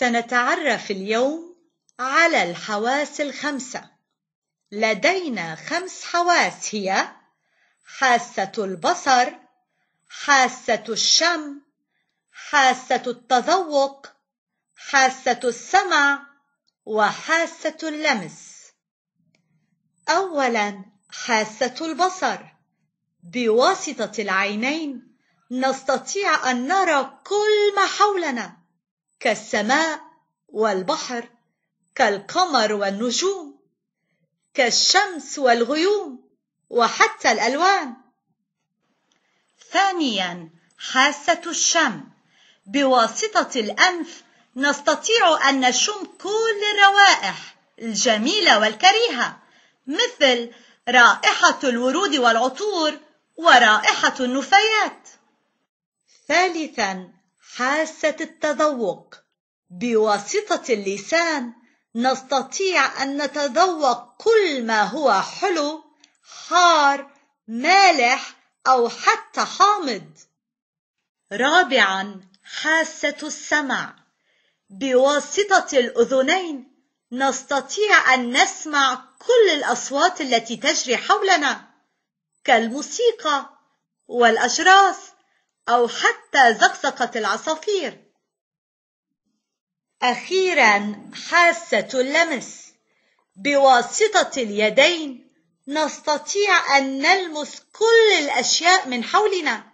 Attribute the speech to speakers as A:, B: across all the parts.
A: سنتعرف اليوم على الحواس الخمسة. لدينا خمس حواس هي حاسة البصر، حاسة الشم، حاسة التذوق، حاسة السمع، وحاسة اللمس. أولاً حاسة البصر بواسطة العينين نستطيع أن نرى كل ما حولنا كالسماء والبحر كالقمر والنجوم كالشمس والغيوم وحتى الألوان ثانيا حاسة الشم بواسطة الأنف نستطيع أن نشم كل الروائح الجميلة والكريهة مثل رائحة الورود والعطور ورائحة النفايات. ثالثا حاسة التذوق بواسطة اللسان نستطيع أن نتذوق كل ما هو حلو حار مالح أو حتى حامض رابعا حاسة السمع بواسطة الأذنين نستطيع أن نسمع كل الأصوات التي تجري حولنا كالموسيقى والأجراس أو حتى زقزقة العصافير أخيرا حاسة اللمس بواسطة اليدين نستطيع أن نلمس كل الأشياء من حولنا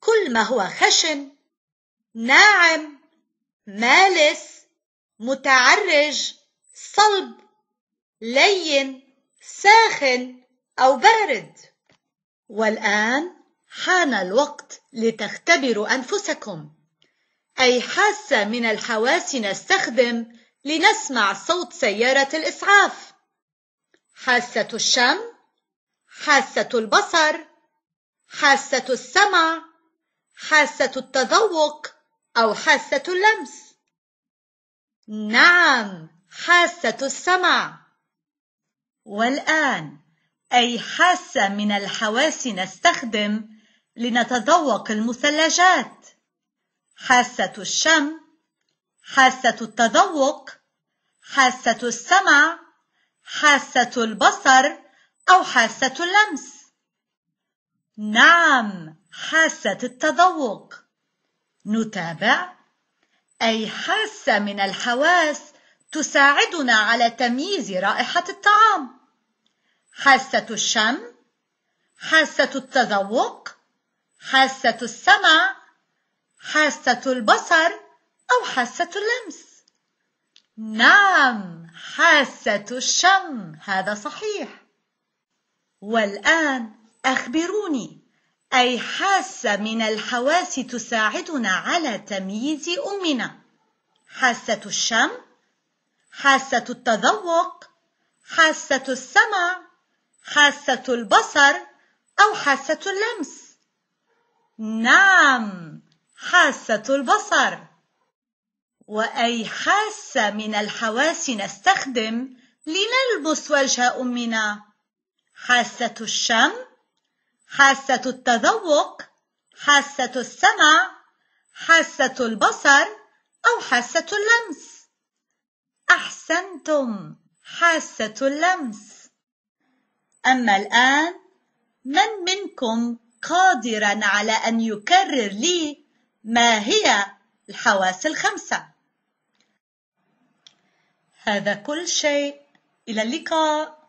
A: كل ما هو خشن ناعم مالس متعرج صلب لين ساخن أو بارد والآن حان الوقت لتختبروا أنفسكم أي حاسة من الحواس نستخدم لنسمع صوت سيارة الإسعاف حاسة الشم حاسة البصر حاسة السمع حاسة التذوق أو حاسة اللمس نعم حاسة السمع والآن أي حاسة من الحواس نستخدم لنتذوق المثلجات حاسة الشم حاسة التذوق حاسة السمع حاسة البصر أو حاسة اللمس نعم حاسة التذوق نتابع أي حاسة من الحواس تساعدنا على تمييز رائحة الطعام حاسة الشم حاسة التذوق حاسة السمع حاسة البصر أو حاسة اللمس نعم حاسة الشم هذا صحيح والآن أخبروني أي حاسة من الحواس تساعدنا على تمييز أمنا حاسة الشم حاسة التذوق حاسة السمع حاسة البصر أو حاسة اللمس نعم حاسة البصر وأي حاسة من الحواس نستخدم لنلبس وجه أمنا حاسة الشم حاسة التذوق حاسة السمع حاسة البصر أو حاسة اللمس أحسنتم حاسة اللمس أما الآن من منكم قادرا على ان يكرر لي ما هي الحواس الخمسه هذا كل شيء الى اللقاء